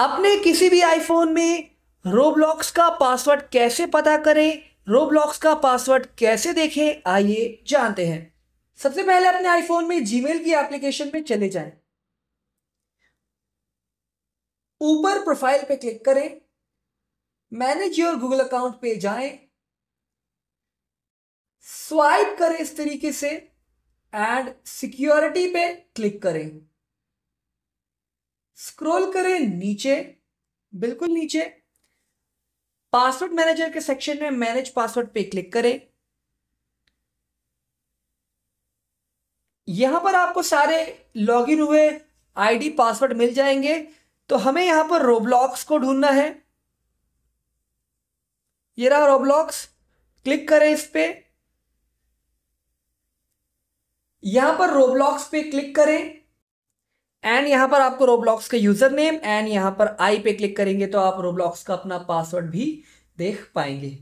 अपने किसी भी आईफोन में रोबलॉक्स का पासवर्ड कैसे पता करें रोबलॉक्स का पासवर्ड कैसे देखें आइए जानते हैं सबसे पहले अपने आईफोन में जीमेल की एप्लीकेशन में चले जाएं। ऊपर प्रोफाइल पे क्लिक करें मैनेज योर गूगल अकाउंट पे जाएं, स्वाइप करें इस तरीके से एंड सिक्योरिटी पे क्लिक करें स्क्रॉल करें नीचे बिल्कुल नीचे पासवर्ड मैनेजर के सेक्शन में मैनेज पासवर्ड पे क्लिक करें यहां पर आपको सारे लॉगिन हुए आईडी पासवर्ड मिल जाएंगे तो हमें यहां पर रोब्लॉक्स को ढूंढना है ये रहा रोब्लॉक्स क्लिक करें इस पे यहां पर रोब्लॉक्स पे क्लिक करें एंड यहां पर आपको रोब्लॉक्स के यूजर नेम एंड यहां पर आई पे क्लिक करेंगे तो आप रोब्लॉक्स का अपना पासवर्ड भी देख पाएंगे